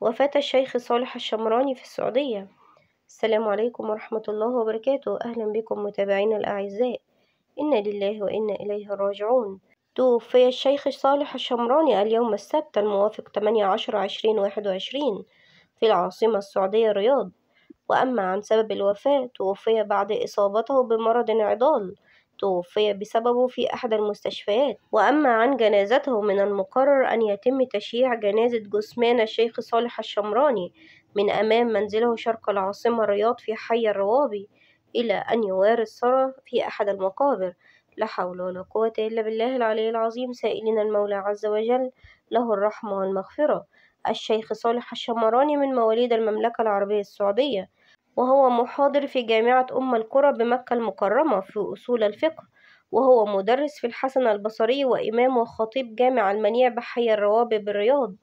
وفاة الشيخ صالح الشمراني في السعودية السلام عليكم ورحمة الله وبركاته أهلا بكم متابعينا الأعزاء إنا لله وإنا إليه راجعون توفي الشيخ صالح الشمراني اليوم السبت الموافق 18 عشرين واحد وعشرين في العاصمة السعودية الرياض وأما عن سبب الوفاة توفي بعد إصابته بمرض عضال توفي بسببه في أحد المستشفيات وأما عن جنازته من المقرر أن يتم تشييع جنازة جثمان الشيخ صالح الشمراني من أمام منزله شرق العاصمة الرياض في حي الروابي إلى أن يواري الثرى في أحد المقابر لا حول ولا قوة إلا بالله العلي العظيم سائلين المولى عز وجل له الرحمة والمغفرة الشيخ صالح الشمراني من مواليد المملكة العربية السعودية وهو محاضر في جامعة أم القرى بمكة المكرمة في أصول الفقه وهو مدرس في الحسن البصري وإمام وخطيب جامع المنيع بحي الروابي بالرياض